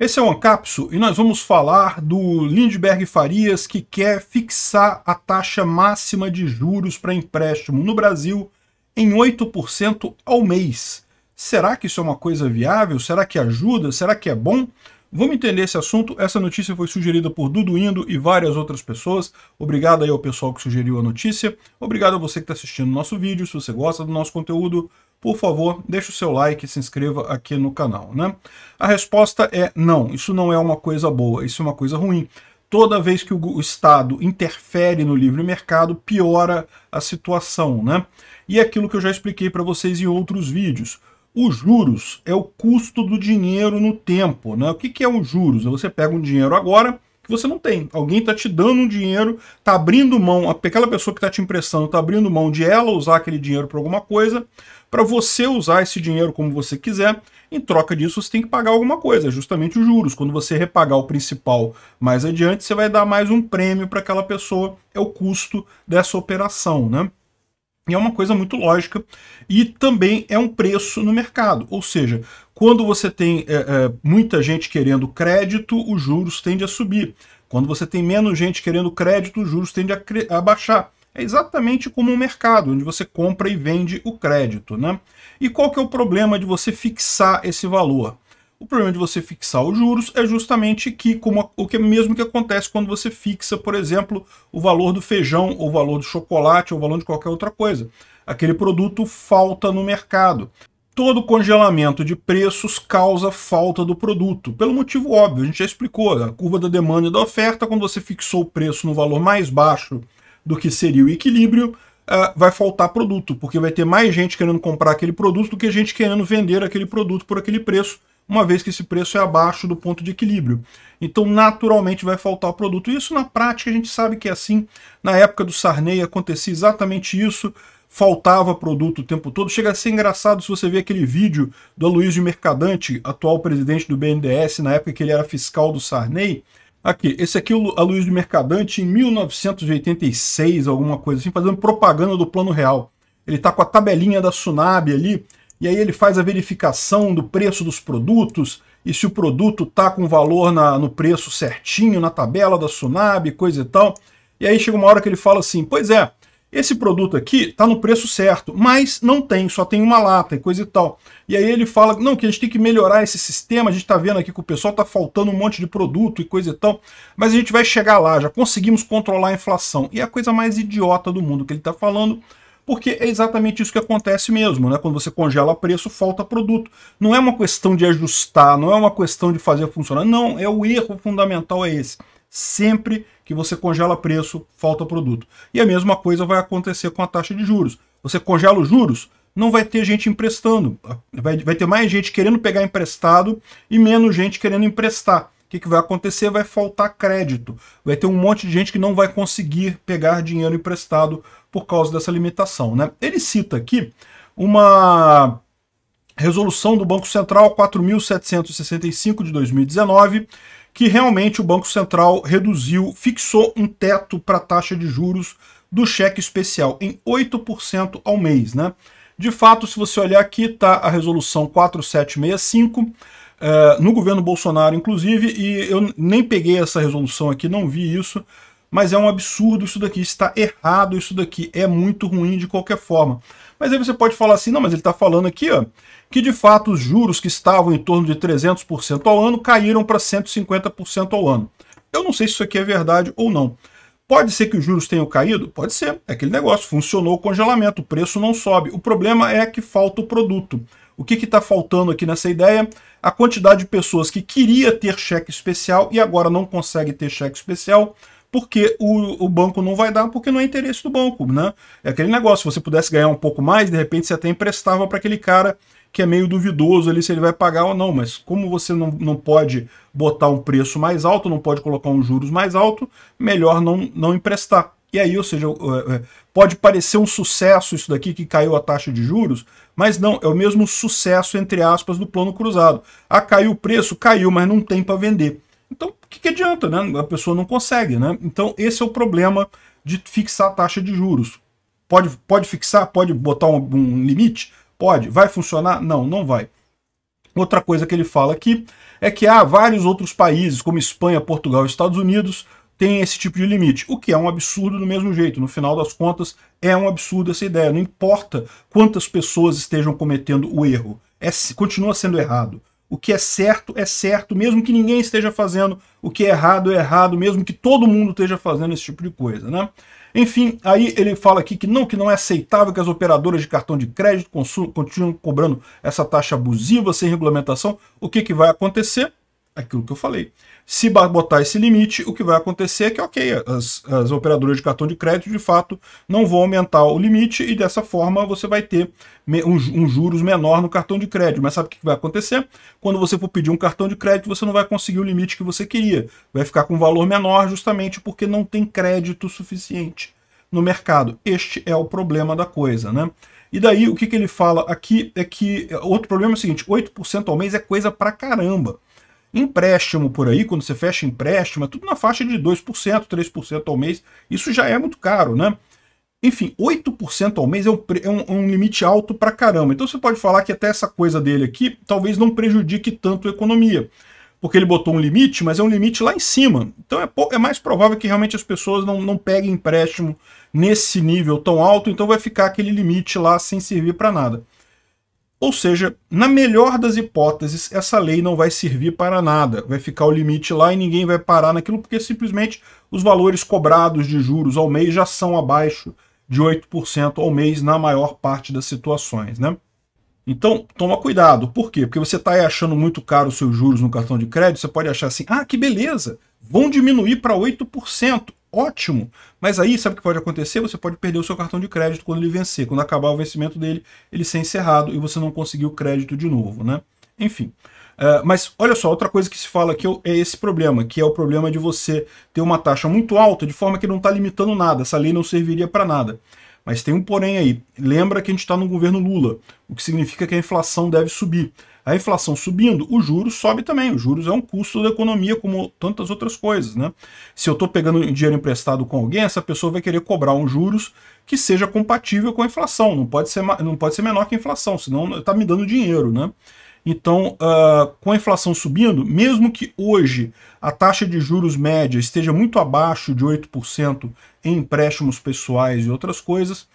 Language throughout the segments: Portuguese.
Esse é o Ancapso e nós vamos falar do Lindbergh Farias que quer fixar a taxa máxima de juros para empréstimo no Brasil em 8% ao mês. Será que isso é uma coisa viável? Será que ajuda? Será que é bom? Vamos entender esse assunto. Essa notícia foi sugerida por Dudu Indo e várias outras pessoas. Obrigado aí ao pessoal que sugeriu a notícia. Obrigado a você que está assistindo o nosso vídeo. Se você gosta do nosso conteúdo, por favor, deixe o seu like e se inscreva aqui no canal. Né? A resposta é não, isso não é uma coisa boa, isso é uma coisa ruim. Toda vez que o Estado interfere no livre mercado, piora a situação. Né? E é aquilo que eu já expliquei para vocês em outros vídeos os juros é o custo do dinheiro no tempo. Né? O que, que é um juros? Você pega um dinheiro agora que você não tem. Alguém está te dando um dinheiro, está abrindo mão, aquela pessoa que está te emprestando está abrindo mão de ela usar aquele dinheiro para alguma coisa, para você usar esse dinheiro como você quiser. Em troca disso, você tem que pagar alguma coisa, é justamente os juros. Quando você repagar o principal mais adiante, você vai dar mais um prêmio para aquela pessoa, é o custo dessa operação, né? E é uma coisa muito lógica e também é um preço no mercado. Ou seja, quando você tem é, é, muita gente querendo crédito, os juros tendem a subir. Quando você tem menos gente querendo crédito, os juros tendem a, a baixar. É exatamente como um mercado, onde você compra e vende o crédito. Né? E qual que é o problema de você fixar esse valor? O problema de você fixar os juros é justamente que, como o que mesmo que acontece quando você fixa, por exemplo, o valor do feijão, ou o valor do chocolate, ou o valor de qualquer outra coisa. Aquele produto falta no mercado. Todo congelamento de preços causa falta do produto, pelo motivo óbvio, a gente já explicou, a curva da demanda e da oferta, quando você fixou o preço no valor mais baixo do que seria o equilíbrio, Uh, vai faltar produto, porque vai ter mais gente querendo comprar aquele produto do que gente querendo vender aquele produto por aquele preço uma vez que esse preço é abaixo do ponto de equilíbrio. Então, naturalmente, vai faltar o produto. Isso, na prática, a gente sabe que é assim. Na época do Sarney acontecia exatamente isso faltava produto o tempo todo. Chega a ser engraçado se você ver aquele vídeo do Aloysio Mercadante, atual presidente do BNDES, na época que ele era fiscal do Sarney. Aqui, esse aqui é o Aloysio Mercadante, em 1986, alguma coisa assim, fazendo propaganda do Plano Real. Ele está com a tabelinha da Sunab ali, e aí ele faz a verificação do preço dos produtos e se o produto está com valor na, no preço certinho, na tabela da Sunab, coisa e tal. E aí chega uma hora que ele fala assim: pois é, esse produto aqui está no preço certo, mas não tem, só tem uma lata e coisa e tal. E aí ele fala, não, que a gente tem que melhorar esse sistema, a gente está vendo aqui que o pessoal está faltando um monte de produto e coisa e tal, mas a gente vai chegar lá, já conseguimos controlar a inflação. E é a coisa mais idiota do mundo que ele está falando porque é exatamente isso que acontece mesmo, né? Quando você congela preço, falta produto. Não é uma questão de ajustar, não é uma questão de fazer funcionar, não, é o erro fundamental é esse. Sempre que você congela preço, falta produto. E a mesma coisa vai acontecer com a taxa de juros. Você congela os juros, não vai ter gente emprestando. Vai, vai ter mais gente querendo pegar emprestado e menos gente querendo emprestar. O que, que vai acontecer? Vai faltar crédito. Vai ter um monte de gente que não vai conseguir pegar dinheiro emprestado por causa dessa limitação. Né? Ele cita aqui uma resolução do Banco Central 4.765 de 2019, que realmente o Banco Central reduziu, fixou um teto para a taxa de juros do cheque especial em 8% ao mês. Né? De fato, se você olhar aqui, está a resolução 4765 ah, no governo Bolsonaro, inclusive, e eu nem peguei essa resolução aqui, não vi isso, mas é um absurdo isso daqui, está errado isso daqui, é muito ruim de qualquer forma. Mas aí você pode falar assim, não, mas ele está falando aqui ó, que de fato os juros que estavam em torno de 300% ao ano caíram para 150% ao ano. Eu não sei se isso aqui é verdade ou não. Pode ser que os juros tenham caído? Pode ser, é aquele negócio, funcionou o congelamento, o preço não sobe. O problema é que falta o produto. O que está faltando aqui nessa ideia? A quantidade de pessoas que queria ter cheque especial e agora não consegue ter cheque especial porque o, o, banco não vai dar, porque não é interesse do banco, né? É aquele negócio, se você pudesse ganhar um pouco mais, de repente você até emprestava para aquele cara que é meio duvidoso ali se ele vai pagar ou não, mas como você não, não pode botar um preço mais alto, não pode colocar um juros mais alto, melhor não, não emprestar. E aí, ou seja, é, é, pode parecer um sucesso isso daqui que caiu a taxa de juros, mas não, é o mesmo sucesso, entre aspas, do plano cruzado. Ah, caiu o preço? Caiu, mas não tem para vender. Então, o que, que adianta, né? A pessoa não consegue, né? Então, esse é o problema de fixar a taxa de juros. Pode, pode fixar? Pode botar um, um limite? Pode. Vai funcionar? Não, não vai. Outra coisa que ele fala aqui é que há vários outros países, como Espanha, Portugal e Estados Unidos, tem esse tipo de limite, o que é um absurdo do mesmo jeito. No final das contas, é um absurdo essa ideia. Não importa quantas pessoas estejam cometendo o erro, é, continua sendo errado. O que é certo é certo, mesmo que ninguém esteja fazendo. O que é errado é errado, mesmo que todo mundo esteja fazendo esse tipo de coisa, né? Enfim, aí ele fala aqui que não, que não é aceitável que as operadoras de cartão de crédito continuem cobrando essa taxa abusiva sem regulamentação. O que, que vai acontecer? aquilo que eu falei. Se botar esse limite, o que vai acontecer é que, ok, as, as operadoras de cartão de crédito, de fato, não vão aumentar o limite e, dessa forma, você vai ter um, um juros menor no cartão de crédito. Mas sabe o que vai acontecer? Quando você for pedir um cartão de crédito, você não vai conseguir o limite que você queria. Vai ficar com um valor menor justamente porque não tem crédito suficiente no mercado. Este é o problema da coisa, né? E daí, o que, que ele fala aqui é que... É, outro problema é o seguinte, 8% ao mês é coisa pra caramba. Empréstimo por aí, quando você fecha empréstimo, é tudo na faixa de 2%, 3% ao mês. Isso já é muito caro, né? Enfim, 8% ao mês é um, é um, um limite alto pra caramba. Então você pode falar que até essa coisa dele aqui talvez não prejudique tanto a economia. Porque ele botou um limite, mas é um limite lá em cima. Então é, é mais provável que realmente as pessoas não, não peguem empréstimo nesse nível tão alto, então vai ficar aquele limite lá sem servir para nada. Ou seja, na melhor das hipóteses, essa lei não vai servir para nada. Vai ficar o limite lá e ninguém vai parar naquilo, porque simplesmente os valores cobrados de juros ao mês já são abaixo de 8% ao mês na maior parte das situações. Né? Então, toma cuidado. Por quê? Porque você está achando muito caro os seus juros no cartão de crédito, você pode achar assim, ah, que beleza, vão diminuir para 8% ótimo. Mas aí, sabe o que pode acontecer? Você pode perder o seu cartão de crédito quando ele vencer. Quando acabar o vencimento dele, ele ser encerrado e você não conseguir o crédito de novo, né? Enfim. Uh, mas olha só, outra coisa que se fala aqui é, é esse problema, que é o problema de você ter uma taxa muito alta, de forma que não está limitando nada, essa lei não serviria para nada. Mas tem um porém aí. Lembra que a gente está no governo Lula, o que significa que a inflação deve subir a inflação subindo, o juros sobe também. O juros é um custo da economia, como tantas outras coisas. Né? Se eu estou pegando dinheiro emprestado com alguém, essa pessoa vai querer cobrar um juros que seja compatível com a inflação. Não pode ser, não pode ser menor que a inflação, senão está me dando dinheiro. Né? Então, uh, com a inflação subindo, mesmo que hoje a taxa de juros média esteja muito abaixo de 8% em empréstimos pessoais e outras coisas,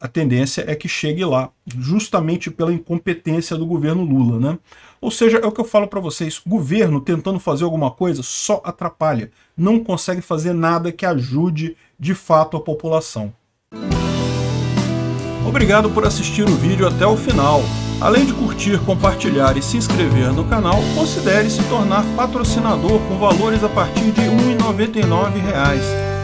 a tendência é que chegue lá, justamente pela incompetência do governo Lula, né? Ou seja, é o que eu falo para vocês, governo tentando fazer alguma coisa só atrapalha, não consegue fazer nada que ajude de fato a população. Obrigado por assistir o vídeo até o final. Além de curtir, compartilhar e se inscrever no canal, considere se tornar patrocinador com valores a partir de R$ 1,99